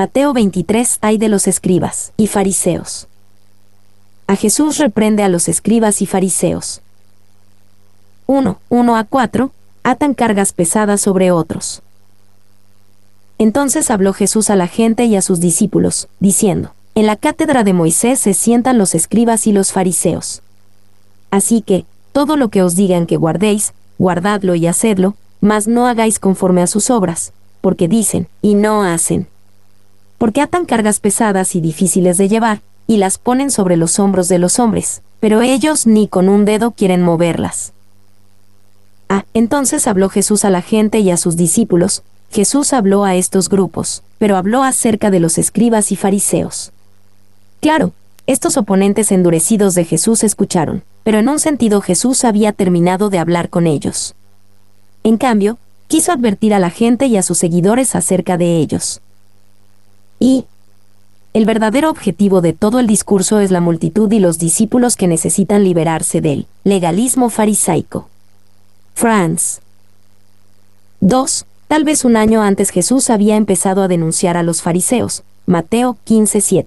Mateo 23 Hay de los escribas y fariseos. A Jesús reprende a los escribas y fariseos. 1. 1 a 4. Atan cargas pesadas sobre otros. Entonces habló Jesús a la gente y a sus discípulos, diciendo, En la cátedra de Moisés se sientan los escribas y los fariseos. Así que, todo lo que os digan que guardéis, guardadlo y hacedlo, mas no hagáis conforme a sus obras, porque dicen, y no hacen porque atan cargas pesadas y difíciles de llevar, y las ponen sobre los hombros de los hombres, pero ellos ni con un dedo quieren moverlas. Ah, entonces habló Jesús a la gente y a sus discípulos, Jesús habló a estos grupos, pero habló acerca de los escribas y fariseos. Claro, estos oponentes endurecidos de Jesús escucharon, pero en un sentido Jesús había terminado de hablar con ellos. En cambio, quiso advertir a la gente y a sus seguidores acerca de ellos. Y el verdadero objetivo de todo el discurso es la multitud y los discípulos que necesitan liberarse del legalismo farisaico. Franz. 2. Tal vez un año antes Jesús había empezado a denunciar a los fariseos. Mateo 15:7.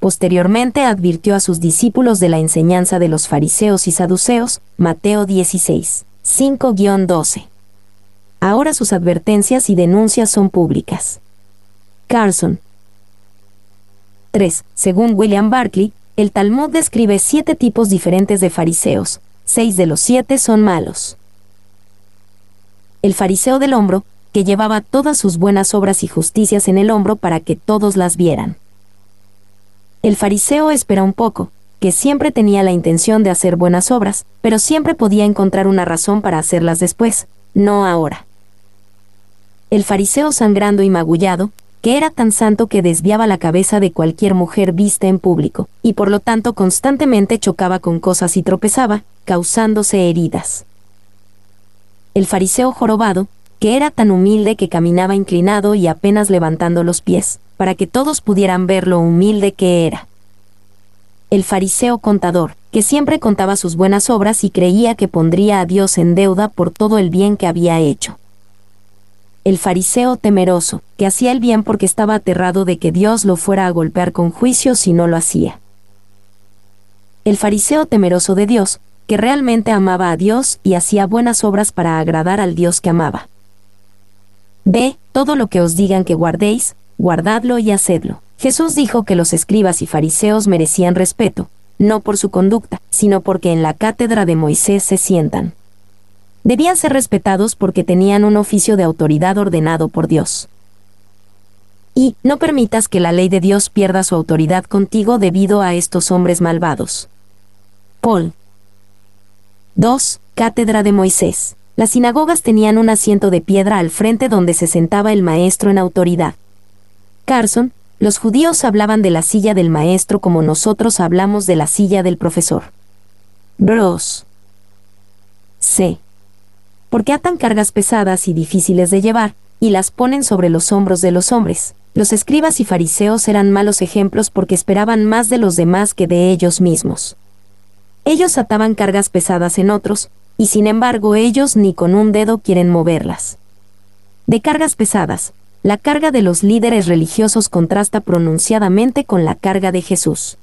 Posteriormente advirtió a sus discípulos de la enseñanza de los fariseos y saduceos. Mateo 16. 5-12. Ahora sus advertencias y denuncias son públicas. Carson. 3. Según William Barclay, el Talmud describe siete tipos diferentes de fariseos. Seis de los siete son malos. El fariseo del hombro, que llevaba todas sus buenas obras y justicias en el hombro para que todos las vieran. El fariseo espera un poco, que siempre tenía la intención de hacer buenas obras, pero siempre podía encontrar una razón para hacerlas después, no ahora. El fariseo sangrando y magullado, que era tan santo que desviaba la cabeza de cualquier mujer vista en público, y por lo tanto constantemente chocaba con cosas y tropezaba, causándose heridas. El fariseo jorobado, que era tan humilde que caminaba inclinado y apenas levantando los pies, para que todos pudieran ver lo humilde que era. El fariseo contador, que siempre contaba sus buenas obras y creía que pondría a Dios en deuda por todo el bien que había hecho el fariseo temeroso, que hacía el bien porque estaba aterrado de que Dios lo fuera a golpear con juicio si no lo hacía. El fariseo temeroso de Dios, que realmente amaba a Dios y hacía buenas obras para agradar al Dios que amaba. Ve, Todo lo que os digan que guardéis, guardadlo y hacedlo. Jesús dijo que los escribas y fariseos merecían respeto, no por su conducta, sino porque en la cátedra de Moisés se sientan debían ser respetados porque tenían un oficio de autoridad ordenado por Dios. Y, no permitas que la ley de Dios pierda su autoridad contigo debido a estos hombres malvados. Paul. 2. Cátedra de Moisés. Las sinagogas tenían un asiento de piedra al frente donde se sentaba el maestro en autoridad. Carson, los judíos hablaban de la silla del maestro como nosotros hablamos de la silla del profesor. Bros. C porque atan cargas pesadas y difíciles de llevar, y las ponen sobre los hombros de los hombres. Los escribas y fariseos eran malos ejemplos porque esperaban más de los demás que de ellos mismos. Ellos ataban cargas pesadas en otros, y sin embargo ellos ni con un dedo quieren moverlas. De cargas pesadas, la carga de los líderes religiosos contrasta pronunciadamente con la carga de Jesús.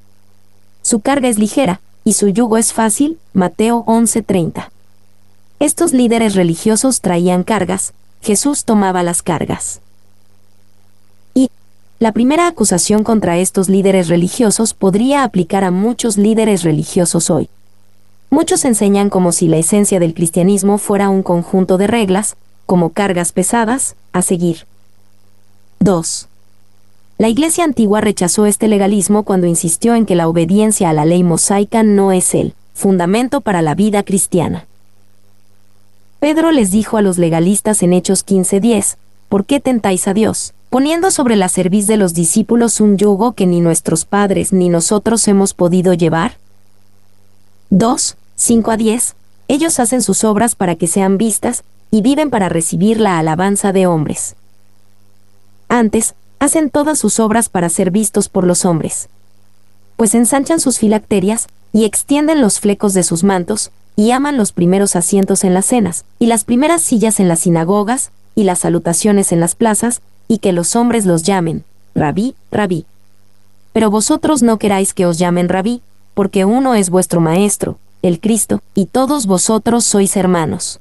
Su carga es ligera, y su yugo es fácil, Mateo 11:30. Estos líderes religiosos traían cargas, Jesús tomaba las cargas. Y la primera acusación contra estos líderes religiosos podría aplicar a muchos líderes religiosos hoy. Muchos enseñan como si la esencia del cristianismo fuera un conjunto de reglas, como cargas pesadas, a seguir. 2. La Iglesia antigua rechazó este legalismo cuando insistió en que la obediencia a la ley mosaica no es el fundamento para la vida cristiana. Pedro les dijo a los legalistas en Hechos 15:10, ¿por qué tentáis a Dios? Poniendo sobre la cerviz de los discípulos un yugo que ni nuestros padres ni nosotros hemos podido llevar. 2, 5 a 10. Ellos hacen sus obras para que sean vistas, y viven para recibir la alabanza de hombres. Antes, hacen todas sus obras para ser vistos por los hombres. Pues ensanchan sus filacterias, y extienden los flecos de sus mantos, y aman los primeros asientos en las cenas, y las primeras sillas en las sinagogas, y las salutaciones en las plazas, y que los hombres los llamen, rabí, rabí. Pero vosotros no queráis que os llamen rabí, porque uno es vuestro Maestro, el Cristo, y todos vosotros sois hermanos.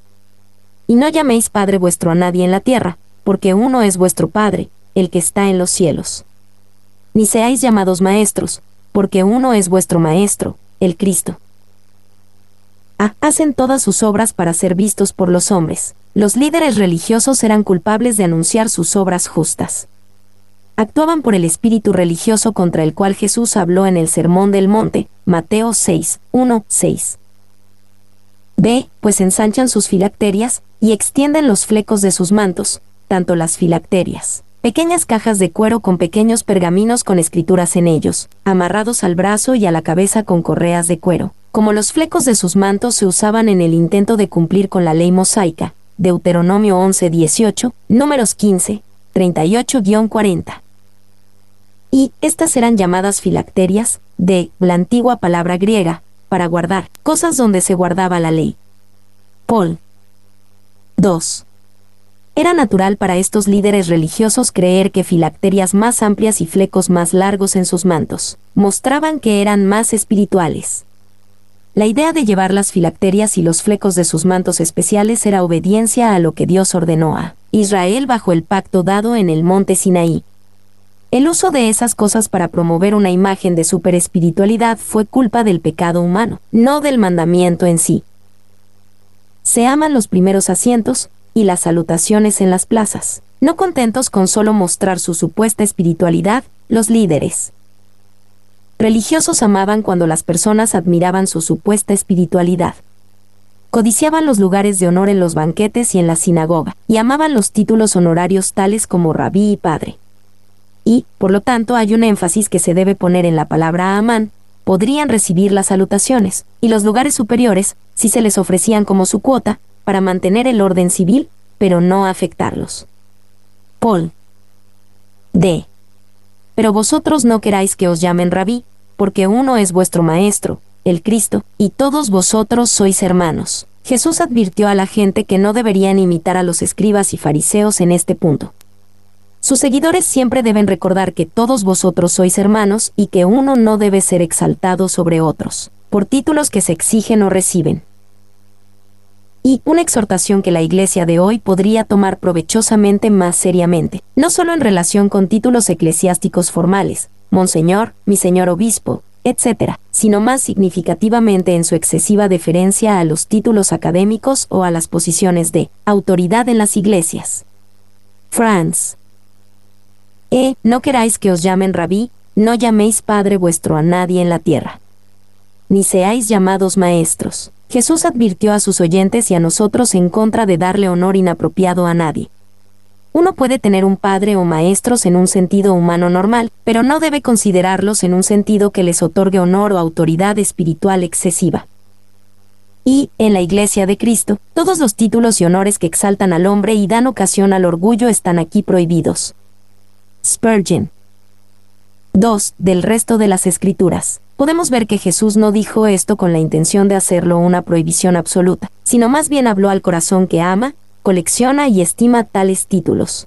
Y no llaméis Padre vuestro a nadie en la tierra, porque uno es vuestro Padre, el que está en los cielos. Ni seáis llamados maestros, porque uno es vuestro Maestro, el Cristo. A. Hacen todas sus obras para ser vistos por los hombres. Los líderes religiosos eran culpables de anunciar sus obras justas. Actuaban por el espíritu religioso contra el cual Jesús habló en el Sermón del Monte, Mateo 6, 1, 6. B. Pues ensanchan sus filacterias, y extienden los flecos de sus mantos, tanto las filacterias pequeñas cajas de cuero con pequeños pergaminos con escrituras en ellos, amarrados al brazo y a la cabeza con correas de cuero como los flecos de sus mantos se usaban en el intento de cumplir con la ley mosaica, Deuteronomio 18 números 15, 38-40. Y estas eran llamadas filacterias, de la antigua palabra griega, para guardar, cosas donde se guardaba la ley. Paul. 2. Era natural para estos líderes religiosos creer que filacterias más amplias y flecos más largos en sus mantos mostraban que eran más espirituales. La idea de llevar las filacterias y los flecos de sus mantos especiales era obediencia a lo que Dios ordenó a Israel bajo el pacto dado en el monte Sinaí. El uso de esas cosas para promover una imagen de superespiritualidad fue culpa del pecado humano, no del mandamiento en sí. Se aman los primeros asientos y las salutaciones en las plazas. No contentos con solo mostrar su supuesta espiritualidad, los líderes Religiosos amaban cuando las personas admiraban su supuesta espiritualidad. Codiciaban los lugares de honor en los banquetes y en la sinagoga, y amaban los títulos honorarios tales como rabí y padre. Y, por lo tanto, hay un énfasis que se debe poner en la palabra amán, podrían recibir las salutaciones, y los lugares superiores, si se les ofrecían como su cuota, para mantener el orden civil, pero no afectarlos. Paul. D. Pero vosotros no queráis que os llamen rabí, porque uno es vuestro Maestro, el Cristo, y todos vosotros sois hermanos. Jesús advirtió a la gente que no deberían imitar a los escribas y fariseos en este punto. Sus seguidores siempre deben recordar que todos vosotros sois hermanos y que uno no debe ser exaltado sobre otros, por títulos que se exigen o reciben. Y una exhortación que la Iglesia de hoy podría tomar provechosamente más seriamente, no solo en relación con títulos eclesiásticos formales, monseñor, mi señor obispo, etc., sino más significativamente en su excesiva deferencia a los títulos académicos o a las posiciones de autoridad en las iglesias. Franz. E. No queráis que os llamen rabí, no llaméis padre vuestro a nadie en la tierra. Ni seáis llamados maestros. Jesús advirtió a sus oyentes y a nosotros en contra de darle honor inapropiado a nadie. Uno puede tener un padre o maestros en un sentido humano normal, pero no debe considerarlos en un sentido que les otorgue honor o autoridad espiritual excesiva. Y, en la Iglesia de Cristo, todos los títulos y honores que exaltan al hombre y dan ocasión al orgullo están aquí prohibidos. Spurgeon. 2. Del resto de las escrituras. Podemos ver que Jesús no dijo esto con la intención de hacerlo una prohibición absoluta, sino más bien habló al corazón que ama, colecciona y estima tales títulos.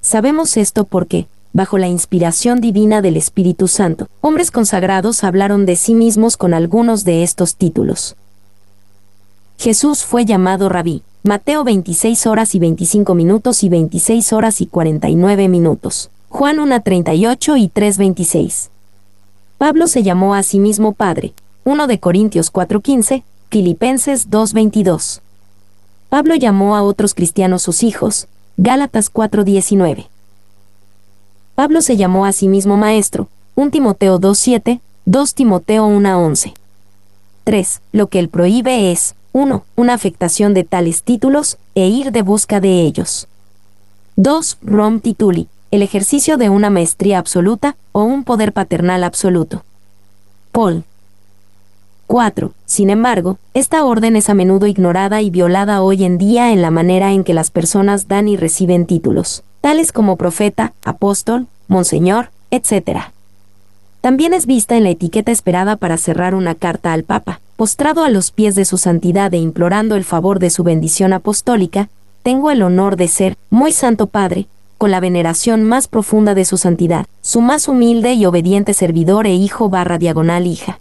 Sabemos esto porque, bajo la inspiración divina del Espíritu Santo, hombres consagrados hablaron de sí mismos con algunos de estos títulos. Jesús fue llamado rabí, Mateo 26 horas y 25 minutos y 26 horas y 49 minutos, Juan 1.38 y 3.26. Pablo se llamó a sí mismo Padre, 1 de Corintios 4.15, Filipenses 2.22. Pablo llamó a otros cristianos sus hijos, Gálatas 4:19. Pablo se llamó a sí mismo maestro, 1 Timoteo 2:7, 2 Timoteo 1:11. 3. Lo que él prohíbe es, 1. Una afectación de tales títulos, e ir de busca de ellos. 2. Rom tituli, el ejercicio de una maestría absoluta o un poder paternal absoluto. Paul, 4. Sin embargo, esta orden es a menudo ignorada y violada hoy en día en la manera en que las personas dan y reciben títulos, tales como profeta, apóstol, monseñor, etc. También es vista en la etiqueta esperada para cerrar una carta al Papa, postrado a los pies de su santidad e implorando el favor de su bendición apostólica, tengo el honor de ser, muy santo Padre, con la veneración más profunda de su santidad, su más humilde y obediente servidor e hijo barra diagonal hija.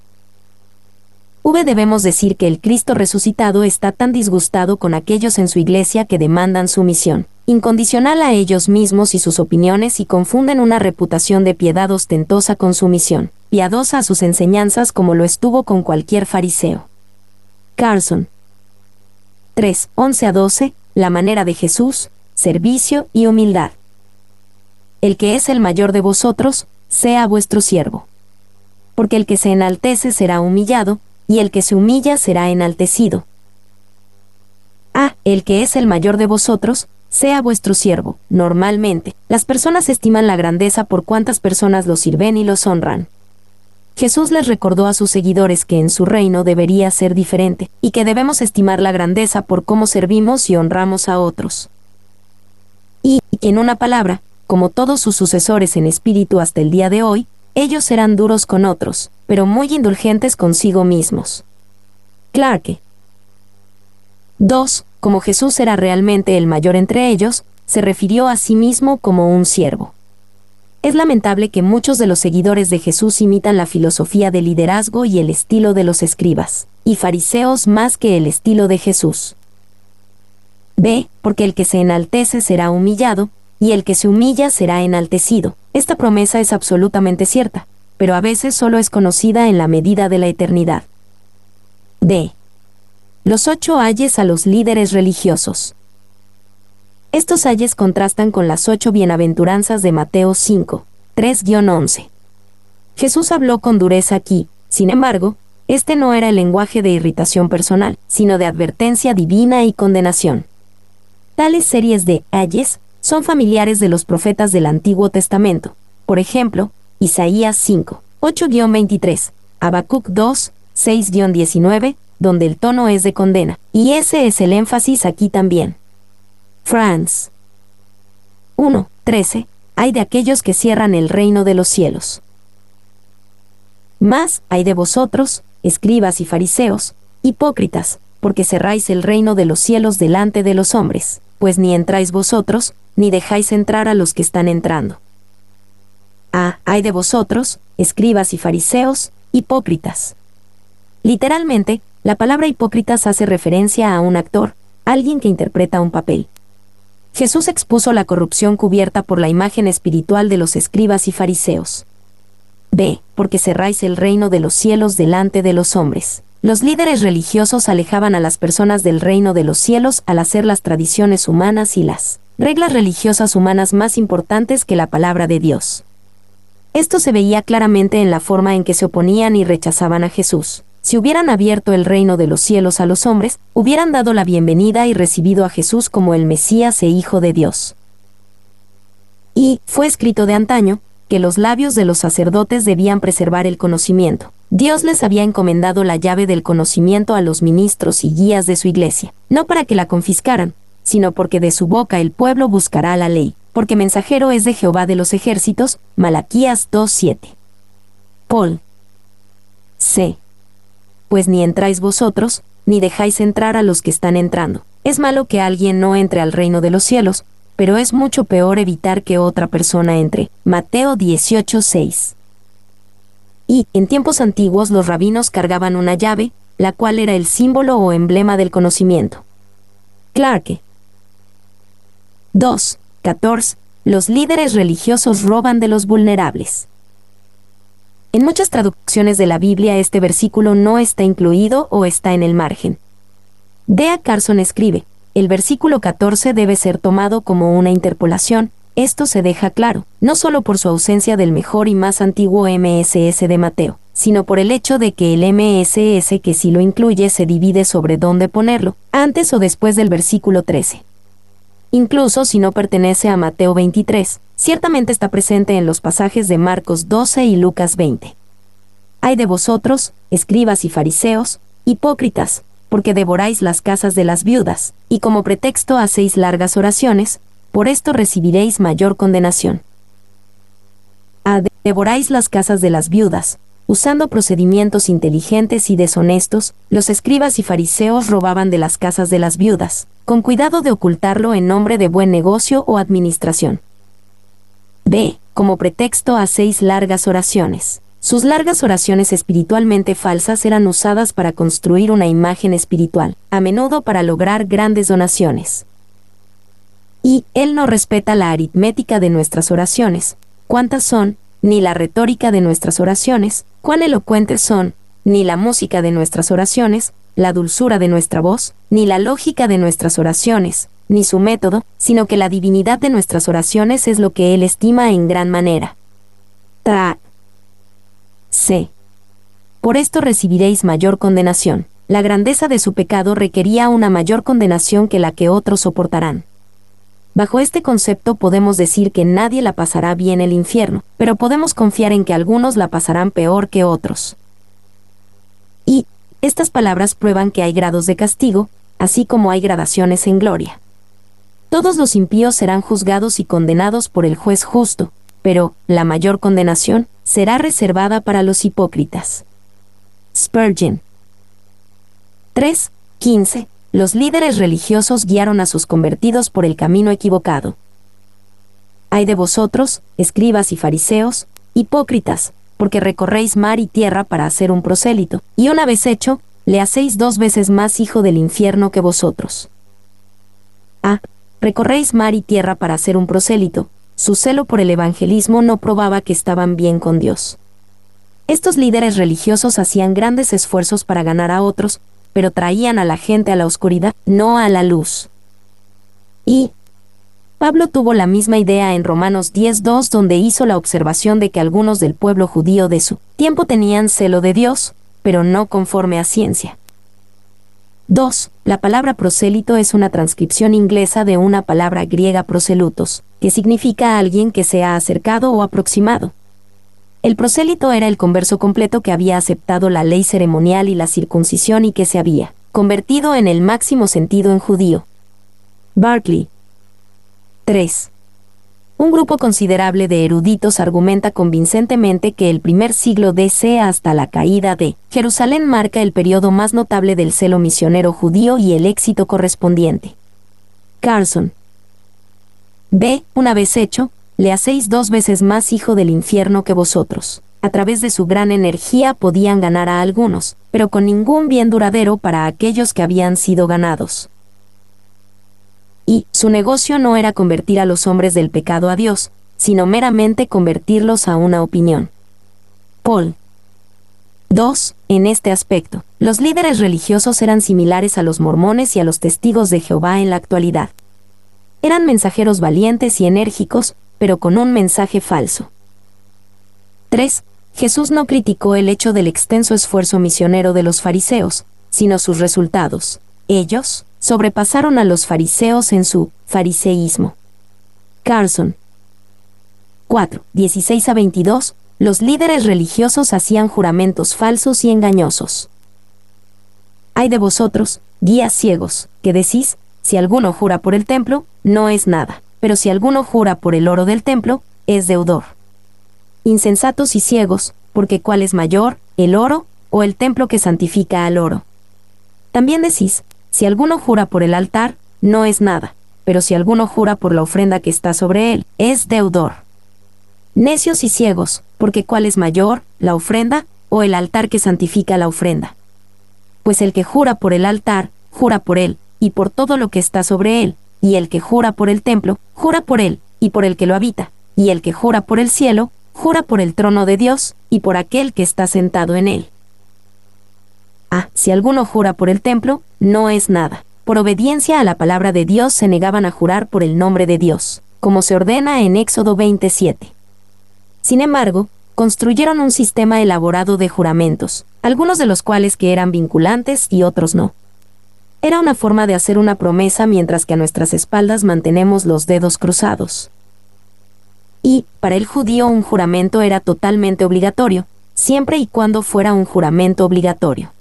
V debemos decir que el Cristo resucitado está tan disgustado con aquellos en su iglesia que demandan sumisión, incondicional a ellos mismos y sus opiniones y confunden una reputación de piedad ostentosa con sumisión, piadosa a sus enseñanzas como lo estuvo con cualquier fariseo. Carson. 3, 11 a 12, la manera de Jesús, servicio y humildad. El que es el mayor de vosotros, sea vuestro siervo. Porque el que se enaltece será humillado, y el que se humilla será enaltecido. Ah, el que es el mayor de vosotros, sea vuestro siervo. Normalmente, las personas estiman la grandeza por cuántas personas los sirven y los honran. Jesús les recordó a sus seguidores que en su reino debería ser diferente, y que debemos estimar la grandeza por cómo servimos y honramos a otros. Y, en una palabra, como todos sus sucesores en espíritu hasta el día de hoy, ellos serán duros con otros, pero muy indulgentes consigo mismos. Clarke. 2. Como Jesús era realmente el mayor entre ellos, se refirió a sí mismo como un siervo. Es lamentable que muchos de los seguidores de Jesús imitan la filosofía de liderazgo y el estilo de los escribas, y fariseos más que el estilo de Jesús. B. Porque el que se enaltece será humillado, y el que se humilla será enaltecido. Esta promesa es absolutamente cierta, pero a veces solo es conocida en la medida de la eternidad. D. Los ocho ayes a los líderes religiosos. Estos ayes contrastan con las ocho bienaventuranzas de Mateo 5, 3-11. Jesús habló con dureza aquí, sin embargo, este no era el lenguaje de irritación personal, sino de advertencia divina y condenación. Tales series de ayes son familiares de los profetas del Antiguo Testamento, por ejemplo, Isaías 5, 8-23, Habacuc 2, 6-19, donde el tono es de condena, y ese es el énfasis aquí también. Franz 1, 13, hay de aquellos que cierran el reino de los cielos. Más hay de vosotros, escribas y fariseos, hipócritas, porque cerráis el reino de los cielos delante de los hombres, pues ni entráis vosotros, ni dejáis entrar a los que están entrando. a ah, hay de vosotros, escribas y fariseos, hipócritas. Literalmente, la palabra hipócritas hace referencia a un actor, alguien que interpreta un papel. Jesús expuso la corrupción cubierta por la imagen espiritual de los escribas y fariseos. B, porque cerráis el reino de los cielos delante de los hombres. Los líderes religiosos alejaban a las personas del reino de los cielos al hacer las tradiciones humanas y las reglas religiosas humanas más importantes que la palabra de Dios. Esto se veía claramente en la forma en que se oponían y rechazaban a Jesús. Si hubieran abierto el reino de los cielos a los hombres, hubieran dado la bienvenida y recibido a Jesús como el Mesías e Hijo de Dios. Y, fue escrito de antaño, que los labios de los sacerdotes debían preservar el conocimiento. Dios les había encomendado la llave del conocimiento a los ministros y guías de su iglesia, no para que la confiscaran, sino porque de su boca el pueblo buscará la ley, porque mensajero es de Jehová de los ejércitos, Malaquías 2.7. Paul. C. Pues ni entráis vosotros, ni dejáis entrar a los que están entrando. Es malo que alguien no entre al reino de los cielos, pero es mucho peor evitar que otra persona entre. Mateo 18.6. Y, en tiempos antiguos los rabinos cargaban una llave, la cual era el símbolo o emblema del conocimiento. Clarke. 2. 14. Los líderes religiosos roban de los vulnerables. En muchas traducciones de la Biblia este versículo no está incluido o está en el margen. Dea Carson escribe, el versículo 14 debe ser tomado como una interpolación, esto se deja claro, no solo por su ausencia del mejor y más antiguo MSS de Mateo, sino por el hecho de que el MSS que sí lo incluye se divide sobre dónde ponerlo, antes o después del versículo 13 incluso si no pertenece a Mateo 23, ciertamente está presente en los pasajes de Marcos 12 y Lucas 20. Hay de vosotros, escribas y fariseos, hipócritas, porque devoráis las casas de las viudas, y como pretexto hacéis largas oraciones, por esto recibiréis mayor condenación. A devoráis las casas de las viudas, Usando procedimientos inteligentes y deshonestos, los escribas y fariseos robaban de las casas de las viudas, con cuidado de ocultarlo en nombre de buen negocio o administración. B. Como pretexto a seis largas oraciones. Sus largas oraciones espiritualmente falsas eran usadas para construir una imagen espiritual, a menudo para lograr grandes donaciones. Y Él no respeta la aritmética de nuestras oraciones, cuántas son, ni la retórica de nuestras oraciones, cuán elocuentes son, ni la música de nuestras oraciones, la dulzura de nuestra voz, ni la lógica de nuestras oraciones, ni su método, sino que la divinidad de nuestras oraciones es lo que él estima en gran manera. Tra. C. Por esto recibiréis mayor condenación. La grandeza de su pecado requería una mayor condenación que la que otros soportarán. Bajo este concepto podemos decir que nadie la pasará bien el infierno, pero podemos confiar en que algunos la pasarán peor que otros. Y, estas palabras prueban que hay grados de castigo, así como hay gradaciones en gloria. Todos los impíos serán juzgados y condenados por el juez justo, pero la mayor condenación será reservada para los hipócritas. Spurgeon 3, 15, los líderes religiosos guiaron a sus convertidos por el camino equivocado. Hay de vosotros, escribas y fariseos, hipócritas, porque recorréis mar y tierra para hacer un prosélito, y una vez hecho, le hacéis dos veces más hijo del infierno que vosotros. A. Ah, recorréis mar y tierra para hacer un prosélito, su celo por el evangelismo no probaba que estaban bien con Dios. Estos líderes religiosos hacían grandes esfuerzos para ganar a otros, pero traían a la gente a la oscuridad, no a la luz. Y Pablo tuvo la misma idea en Romanos 10.2 donde hizo la observación de que algunos del pueblo judío de su tiempo tenían celo de Dios, pero no conforme a ciencia. 2. La palabra prosélito es una transcripción inglesa de una palabra griega proselutos, que significa alguien que se ha acercado o aproximado. El prosélito era el converso completo que había aceptado la ley ceremonial y la circuncisión y que se había convertido en el máximo sentido en judío. Barclay. 3. Un grupo considerable de eruditos argumenta convincentemente que el primer siglo DC hasta la caída de Jerusalén marca el periodo más notable del celo misionero judío y el éxito correspondiente. Carson. B. Una vez hecho, le hacéis dos veces más hijo del infierno que vosotros. A través de su gran energía podían ganar a algunos, pero con ningún bien duradero para aquellos que habían sido ganados. Y, su negocio no era convertir a los hombres del pecado a Dios, sino meramente convertirlos a una opinión. Paul. 2. En este aspecto, los líderes religiosos eran similares a los mormones y a los testigos de Jehová en la actualidad. Eran mensajeros valientes y enérgicos, pero con un mensaje falso. 3. Jesús no criticó el hecho del extenso esfuerzo misionero de los fariseos, sino sus resultados. Ellos sobrepasaron a los fariseos en su fariseísmo. Carson. 4. 16 a 22. Los líderes religiosos hacían juramentos falsos y engañosos. Hay de vosotros, guías ciegos, que decís, si alguno jura por el templo, no es nada pero si alguno jura por el oro del templo, es deudor. Insensatos y ciegos, porque cuál es mayor, el oro, o el templo que santifica al oro. También decís, si alguno jura por el altar, no es nada, pero si alguno jura por la ofrenda que está sobre él, es deudor. Necios y ciegos, porque cuál es mayor, la ofrenda, o el altar que santifica la ofrenda. Pues el que jura por el altar, jura por él, y por todo lo que está sobre él, y el que jura por el templo, jura por él, y por el que lo habita, y el que jura por el cielo, jura por el trono de Dios, y por aquel que está sentado en él. Ah, si alguno jura por el templo, no es nada. Por obediencia a la palabra de Dios se negaban a jurar por el nombre de Dios, como se ordena en Éxodo 27. Sin embargo, construyeron un sistema elaborado de juramentos, algunos de los cuales que eran vinculantes y otros no. Era una forma de hacer una promesa mientras que a nuestras espaldas mantenemos los dedos cruzados. Y, para el judío, un juramento era totalmente obligatorio, siempre y cuando fuera un juramento obligatorio.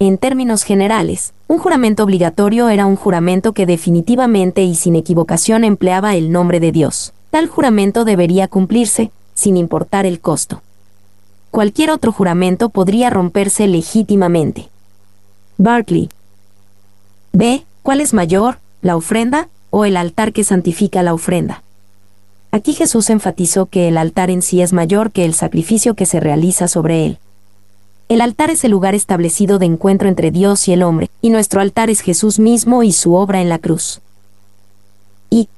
En términos generales, un juramento obligatorio era un juramento que definitivamente y sin equivocación empleaba el nombre de Dios. Tal juramento debería cumplirse, sin importar el costo. Cualquier otro juramento podría romperse legítimamente. Barclay, B. ¿Cuál es mayor, la ofrenda o el altar que santifica la ofrenda? Aquí Jesús enfatizó que el altar en sí es mayor que el sacrificio que se realiza sobre él. El altar es el lugar establecido de encuentro entre Dios y el hombre, y nuestro altar es Jesús mismo y su obra en la cruz. Y,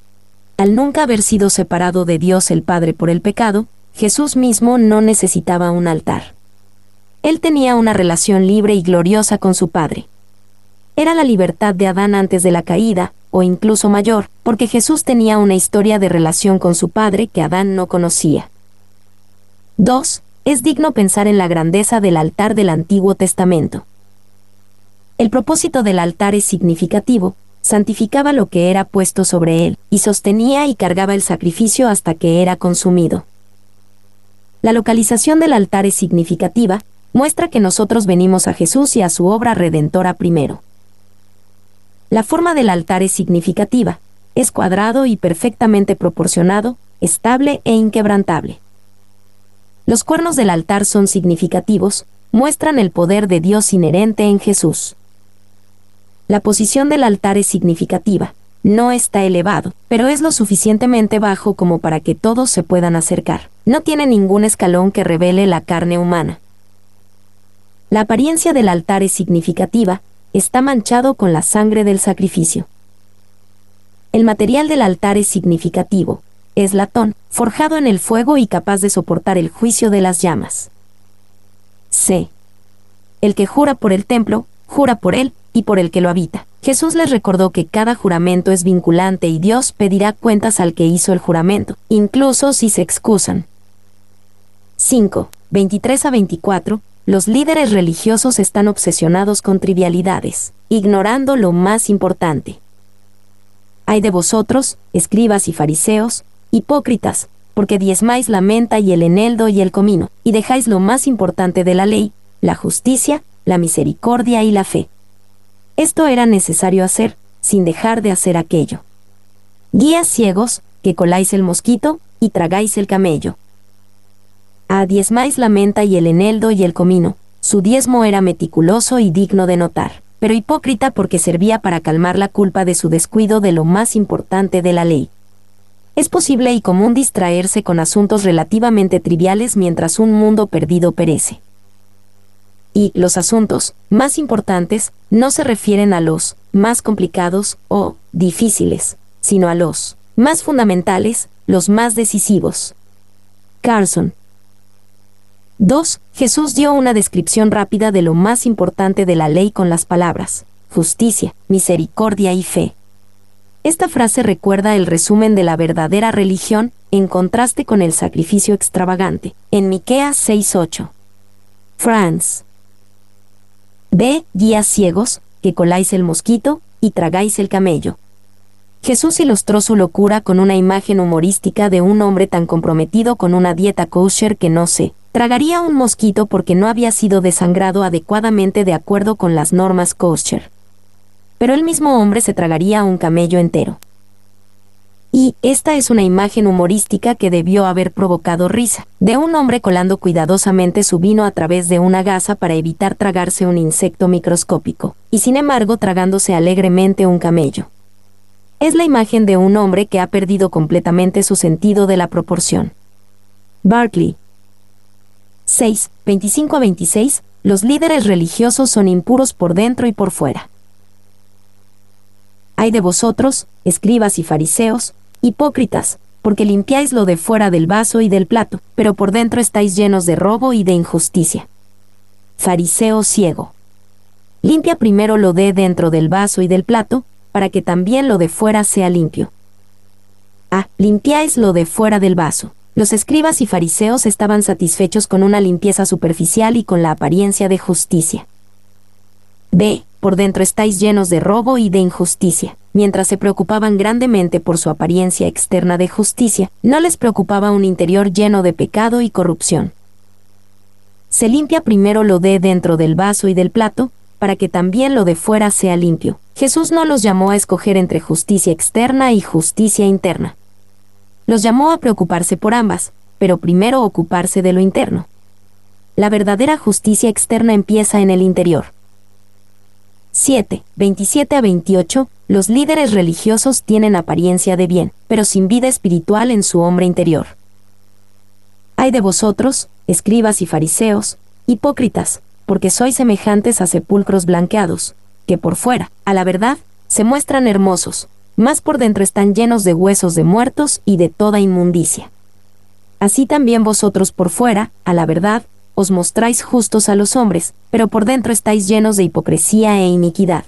al nunca haber sido separado de Dios el Padre por el pecado, Jesús mismo no necesitaba un altar. Él tenía una relación libre y gloriosa con su Padre era la libertad de Adán antes de la caída, o incluso mayor, porque Jesús tenía una historia de relación con su Padre que Adán no conocía. 2. Es digno pensar en la grandeza del altar del Antiguo Testamento. El propósito del altar es significativo, santificaba lo que era puesto sobre él, y sostenía y cargaba el sacrificio hasta que era consumido. La localización del altar es significativa, muestra que nosotros venimos a Jesús y a su obra redentora primero. La forma del altar es significativa, es cuadrado y perfectamente proporcionado, estable e inquebrantable. Los cuernos del altar son significativos, muestran el poder de Dios inherente en Jesús. La posición del altar es significativa, no está elevado, pero es lo suficientemente bajo como para que todos se puedan acercar. No tiene ningún escalón que revele la carne humana. La apariencia del altar es significativa, está manchado con la sangre del sacrificio. El material del altar es significativo, es latón, forjado en el fuego y capaz de soportar el juicio de las llamas. C. El que jura por el templo, jura por él y por el que lo habita. Jesús les recordó que cada juramento es vinculante y Dios pedirá cuentas al que hizo el juramento, incluso si se excusan. 5. 23 a 24, los líderes religiosos están obsesionados con trivialidades, ignorando lo más importante. Hay de vosotros, escribas y fariseos, hipócritas, porque diezmáis la menta y el eneldo y el comino, y dejáis lo más importante de la ley, la justicia, la misericordia y la fe. Esto era necesario hacer, sin dejar de hacer aquello. Guías ciegos, que coláis el mosquito y tragáis el camello a diezmáis la menta y el eneldo y el comino. Su diezmo era meticuloso y digno de notar, pero hipócrita porque servía para calmar la culpa de su descuido de lo más importante de la ley. Es posible y común distraerse con asuntos relativamente triviales mientras un mundo perdido perece. Y los asuntos más importantes no se refieren a los más complicados o difíciles, sino a los más fundamentales, los más decisivos. Carson, 2. Jesús dio una descripción rápida de lo más importante de la ley con las palabras, justicia, misericordia y fe. Esta frase recuerda el resumen de la verdadera religión, en contraste con el sacrificio extravagante, en Miqueas 6.8. Franz. Ve, Guías ciegos, que coláis el mosquito y tragáis el camello. Jesús ilustró su locura con una imagen humorística de un hombre tan comprometido con una dieta kosher que no se Tragaría un mosquito porque no había sido desangrado adecuadamente de acuerdo con las normas kosher. Pero el mismo hombre se tragaría un camello entero. Y esta es una imagen humorística que debió haber provocado risa, de un hombre colando cuidadosamente su vino a través de una gasa para evitar tragarse un insecto microscópico, y sin embargo tragándose alegremente un camello. Es la imagen de un hombre que ha perdido completamente su sentido de la proporción. Barclay, 6, 25 26, los líderes religiosos son impuros por dentro y por fuera. Hay de vosotros, escribas y fariseos, hipócritas, porque limpiáis lo de fuera del vaso y del plato, pero por dentro estáis llenos de robo y de injusticia. Fariseo ciego. Limpia primero lo de dentro del vaso y del plato, para que también lo de fuera sea limpio. A. Ah, limpiáis lo de fuera del vaso los escribas y fariseos estaban satisfechos con una limpieza superficial y con la apariencia de justicia. B. Por dentro estáis llenos de robo y de injusticia. Mientras se preocupaban grandemente por su apariencia externa de justicia, no les preocupaba un interior lleno de pecado y corrupción. Se limpia primero lo de dentro del vaso y del plato, para que también lo de fuera sea limpio. Jesús no los llamó a escoger entre justicia externa y justicia interna los llamó a preocuparse por ambas, pero primero ocuparse de lo interno. La verdadera justicia externa empieza en el interior. 7. 27 a 28. Los líderes religiosos tienen apariencia de bien, pero sin vida espiritual en su hombre interior. Hay de vosotros, escribas y fariseos, hipócritas, porque sois semejantes a sepulcros blanqueados, que por fuera, a la verdad, se muestran hermosos, más por dentro están llenos de huesos de muertos y de toda inmundicia. Así también vosotros por fuera, a la verdad, os mostráis justos a los hombres, pero por dentro estáis llenos de hipocresía e iniquidad.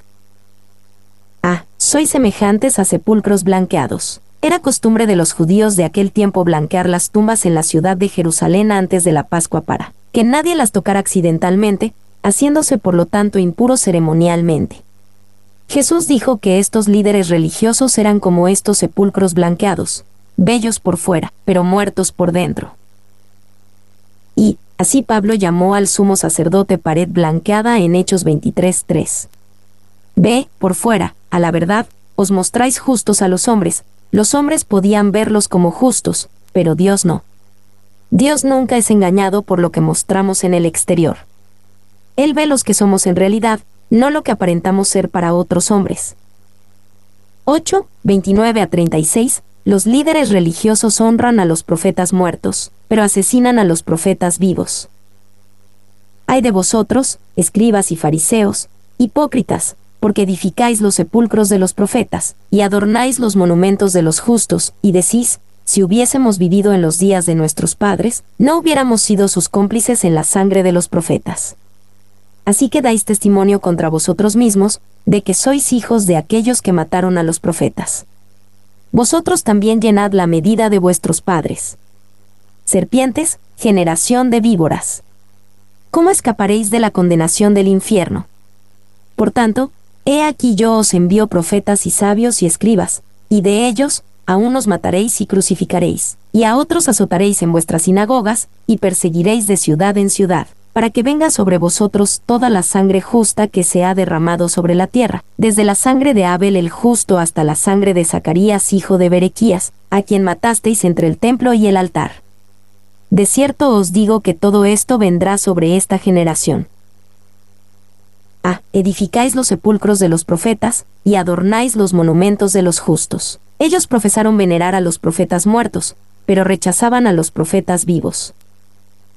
Ah, sois semejantes a sepulcros blanqueados. Era costumbre de los judíos de aquel tiempo blanquear las tumbas en la ciudad de Jerusalén antes de la Pascua para que nadie las tocara accidentalmente, haciéndose por lo tanto impuro ceremonialmente. Jesús dijo que estos líderes religiosos eran como estos sepulcros blanqueados, bellos por fuera, pero muertos por dentro. Y, así Pablo llamó al sumo sacerdote pared blanqueada en Hechos 23.3. Ve, por fuera, a la verdad, os mostráis justos a los hombres, los hombres podían verlos como justos, pero Dios no. Dios nunca es engañado por lo que mostramos en el exterior. Él ve los que somos en realidad, no lo que aparentamos ser para otros hombres. 8, 29 a 36, los líderes religiosos honran a los profetas muertos, pero asesinan a los profetas vivos. Hay de vosotros, escribas y fariseos, hipócritas, porque edificáis los sepulcros de los profetas, y adornáis los monumentos de los justos, y decís, si hubiésemos vivido en los días de nuestros padres, no hubiéramos sido sus cómplices en la sangre de los profetas. Así que dais testimonio contra vosotros mismos, de que sois hijos de aquellos que mataron a los profetas. Vosotros también llenad la medida de vuestros padres. Serpientes, generación de víboras. ¿Cómo escaparéis de la condenación del infierno? Por tanto, he aquí yo os envío profetas y sabios y escribas, y de ellos, a unos mataréis y crucificaréis, y a otros azotaréis en vuestras sinagogas, y perseguiréis de ciudad en ciudad para que venga sobre vosotros toda la sangre justa que se ha derramado sobre la tierra, desde la sangre de Abel el justo hasta la sangre de Zacarías hijo de Berequías, a quien matasteis entre el templo y el altar. De cierto os digo que todo esto vendrá sobre esta generación. Ah, edificáis los sepulcros de los profetas, y adornáis los monumentos de los justos. Ellos profesaron venerar a los profetas muertos, pero rechazaban a los profetas vivos.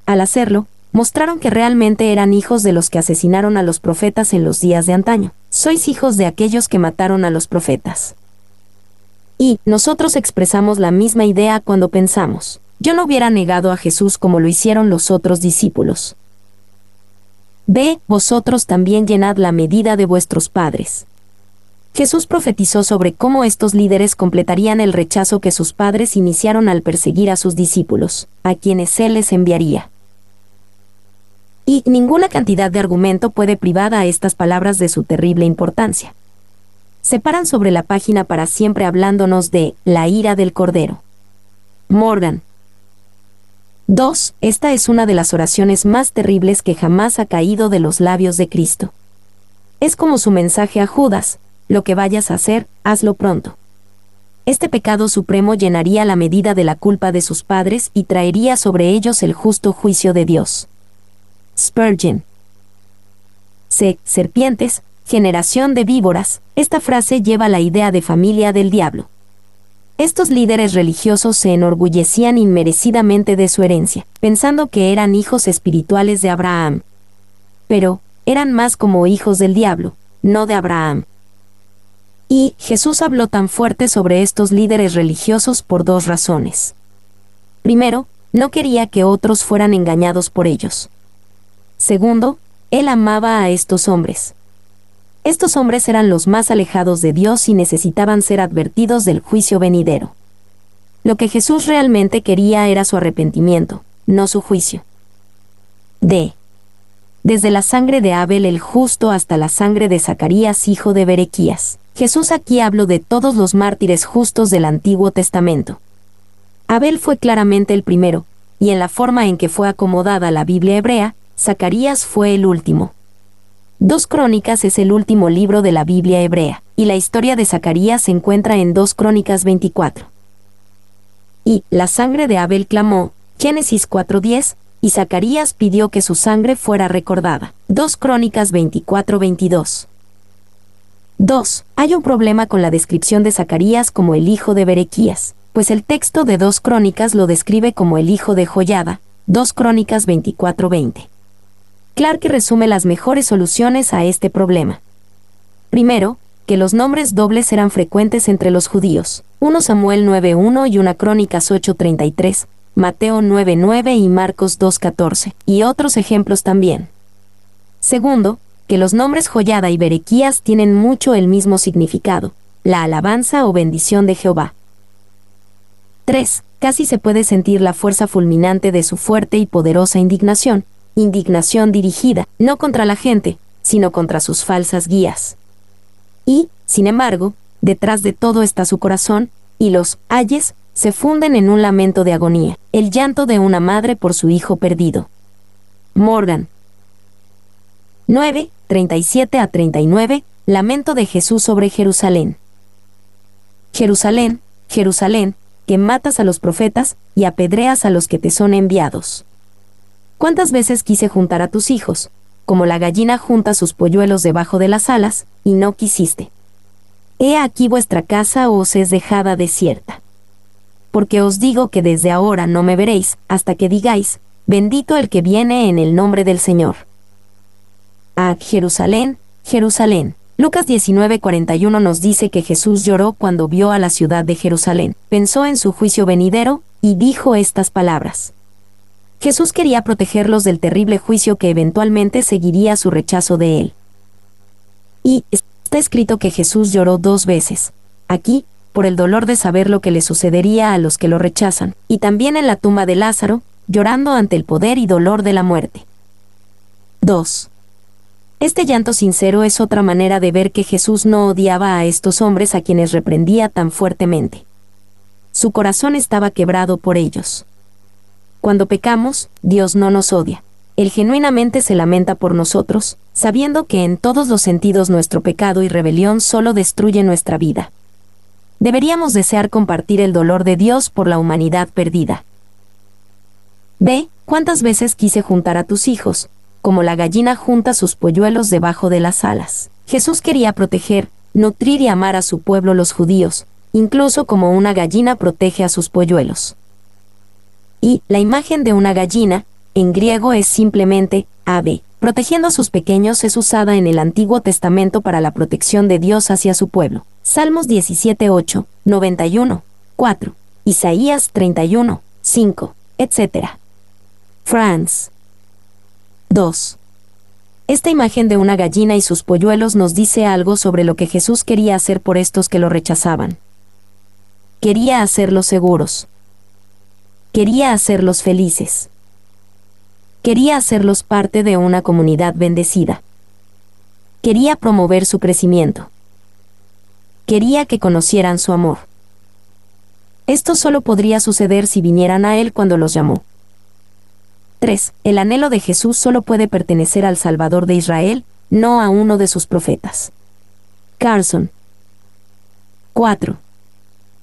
Al hacerlo, mostraron que realmente eran hijos de los que asesinaron a los profetas en los días de antaño. Sois hijos de aquellos que mataron a los profetas. Y nosotros expresamos la misma idea cuando pensamos, yo no hubiera negado a Jesús como lo hicieron los otros discípulos. Ve, vosotros también llenad la medida de vuestros padres. Jesús profetizó sobre cómo estos líderes completarían el rechazo que sus padres iniciaron al perseguir a sus discípulos, a quienes Él les enviaría y ninguna cantidad de argumento puede privar a estas palabras de su terrible importancia. Se paran sobre la página para siempre hablándonos de la ira del Cordero. Morgan. 2. Esta es una de las oraciones más terribles que jamás ha caído de los labios de Cristo. Es como su mensaje a Judas, lo que vayas a hacer, hazlo pronto. Este pecado supremo llenaría la medida de la culpa de sus padres y traería sobre ellos el justo juicio de Dios. Spurgeon. C. Serpientes, generación de víboras, esta frase lleva la idea de familia del diablo. Estos líderes religiosos se enorgullecían inmerecidamente de su herencia, pensando que eran hijos espirituales de Abraham. Pero, eran más como hijos del diablo, no de Abraham. Y Jesús habló tan fuerte sobre estos líderes religiosos por dos razones. Primero, no quería que otros fueran engañados por ellos. Segundo, él amaba a estos hombres. Estos hombres eran los más alejados de Dios y necesitaban ser advertidos del juicio venidero. Lo que Jesús realmente quería era su arrepentimiento, no su juicio. D. Desde la sangre de Abel el justo hasta la sangre de Zacarías hijo de Berequías. Jesús aquí habló de todos los mártires justos del Antiguo Testamento. Abel fue claramente el primero, y en la forma en que fue acomodada la Biblia hebrea, Zacarías fue el último. Dos Crónicas es el último libro de la Biblia hebrea, y la historia de Zacarías se encuentra en Dos Crónicas 24. Y la sangre de Abel clamó, Génesis 4.10, y Zacarías pidió que su sangre fuera recordada. Dos Crónicas 24.22. 2. Hay un problema con la descripción de Zacarías como el hijo de Berequías, pues el texto de Dos Crónicas lo describe como el hijo de Joyada. Dos Crónicas 24.20. Clark resume las mejores soluciones a este problema. Primero, que los nombres dobles eran frecuentes entre los judíos, 1 Samuel 9.1 y 1 Crónicas 8.33, Mateo 9.9 y Marcos 2.14, y otros ejemplos también. Segundo, que los nombres Joyada y Berequías tienen mucho el mismo significado, la alabanza o bendición de Jehová. 3. Casi se puede sentir la fuerza fulminante de su fuerte y poderosa indignación, indignación dirigida, no contra la gente, sino contra sus falsas guías. Y, sin embargo, detrás de todo está su corazón, y los ayes se funden en un lamento de agonía, el llanto de una madre por su hijo perdido. Morgan. 9, 37 a 39, Lamento de Jesús sobre Jerusalén. Jerusalén, Jerusalén, que matas a los profetas y apedreas a los que te son enviados. ¿Cuántas veces quise juntar a tus hijos, como la gallina junta sus polluelos debajo de las alas, y no quisiste? He aquí vuestra casa os es dejada desierta. Porque os digo que desde ahora no me veréis, hasta que digáis, bendito el que viene en el nombre del Señor. A Jerusalén, Jerusalén. Lucas 19:41 nos dice que Jesús lloró cuando vio a la ciudad de Jerusalén, pensó en su juicio venidero, y dijo estas palabras. Jesús quería protegerlos del terrible juicio que eventualmente seguiría su rechazo de él. Y está escrito que Jesús lloró dos veces. Aquí, por el dolor de saber lo que le sucedería a los que lo rechazan, y también en la tumba de Lázaro, llorando ante el poder y dolor de la muerte. 2. Este llanto sincero es otra manera de ver que Jesús no odiaba a estos hombres a quienes reprendía tan fuertemente. Su corazón estaba quebrado por ellos. Cuando pecamos, Dios no nos odia. Él genuinamente se lamenta por nosotros, sabiendo que en todos los sentidos nuestro pecado y rebelión solo destruye nuestra vida. Deberíamos desear compartir el dolor de Dios por la humanidad perdida. Ve ¿Cuántas veces quise juntar a tus hijos, como la gallina junta sus polluelos debajo de las alas? Jesús quería proteger, nutrir y amar a su pueblo los judíos, incluso como una gallina protege a sus polluelos y la imagen de una gallina, en griego es simplemente ave, protegiendo a sus pequeños es usada en el Antiguo Testamento para la protección de Dios hacia su pueblo. Salmos 8, 91, 4, Isaías 31, 5, etc. Franz. 2. Esta imagen de una gallina y sus polluelos nos dice algo sobre lo que Jesús quería hacer por estos que lo rechazaban. Quería hacerlos seguros. Quería hacerlos felices. Quería hacerlos parte de una comunidad bendecida. Quería promover su crecimiento. Quería que conocieran su amor. Esto solo podría suceder si vinieran a Él cuando los llamó. 3. El anhelo de Jesús solo puede pertenecer al Salvador de Israel, no a uno de sus profetas. Carson. 4.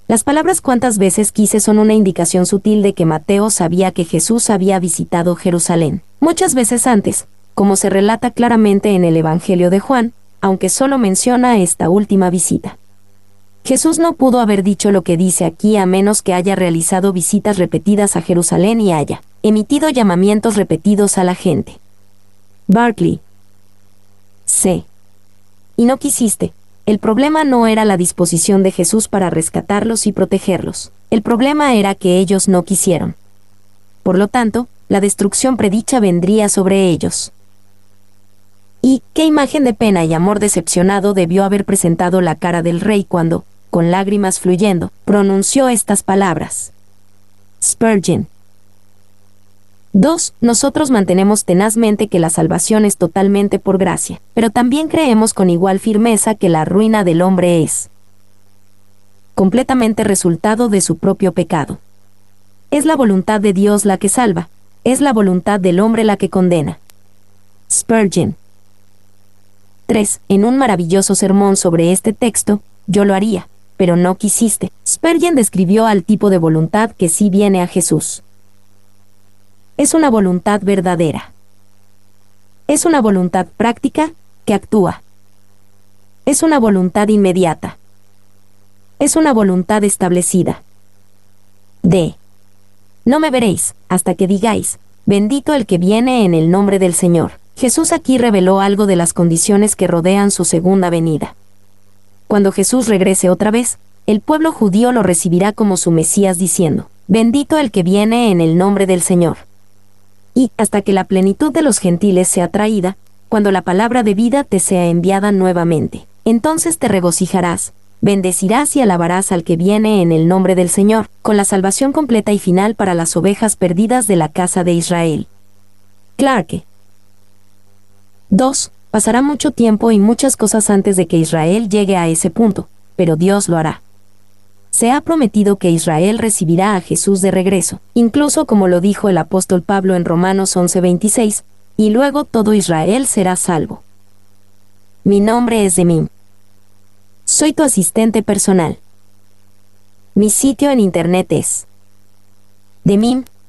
Las palabras cuántas veces quise son una indicación sutil de que Mateo sabía que Jesús había visitado Jerusalén, muchas veces antes, como se relata claramente en el Evangelio de Juan, aunque solo menciona esta última visita. Jesús no pudo haber dicho lo que dice aquí a menos que haya realizado visitas repetidas a Jerusalén y haya emitido llamamientos repetidos a la gente. Barclay. C. Y no quisiste, el problema no era la disposición de Jesús para rescatarlos y protegerlos. El problema era que ellos no quisieron. Por lo tanto, la destrucción predicha vendría sobre ellos. ¿Y qué imagen de pena y amor decepcionado debió haber presentado la cara del rey cuando, con lágrimas fluyendo, pronunció estas palabras? Spurgeon, 2. Nosotros mantenemos tenazmente que la salvación es totalmente por gracia, pero también creemos con igual firmeza que la ruina del hombre es completamente resultado de su propio pecado. Es la voluntad de Dios la que salva, es la voluntad del hombre la que condena. Spurgeon. 3. En un maravilloso sermón sobre este texto, yo lo haría, pero no quisiste. Spurgeon describió al tipo de voluntad que sí viene a Jesús es una voluntad verdadera. Es una voluntad práctica, que actúa. Es una voluntad inmediata. Es una voluntad establecida. D. No me veréis, hasta que digáis, bendito el que viene en el nombre del Señor. Jesús aquí reveló algo de las condiciones que rodean su segunda venida. Cuando Jesús regrese otra vez, el pueblo judío lo recibirá como su Mesías diciendo, bendito el que viene en el nombre del Señor y hasta que la plenitud de los gentiles sea traída, cuando la palabra de vida te sea enviada nuevamente. Entonces te regocijarás, bendecirás y alabarás al que viene en el nombre del Señor, con la salvación completa y final para las ovejas perdidas de la casa de Israel. Clarke. 2. Pasará mucho tiempo y muchas cosas antes de que Israel llegue a ese punto, pero Dios lo hará se ha prometido que Israel recibirá a Jesús de regreso, incluso como lo dijo el apóstol Pablo en Romanos 11:26, y luego todo Israel será salvo. Mi nombre es Demim. Soy tu asistente personal. Mi sitio en internet es demim.es.tl.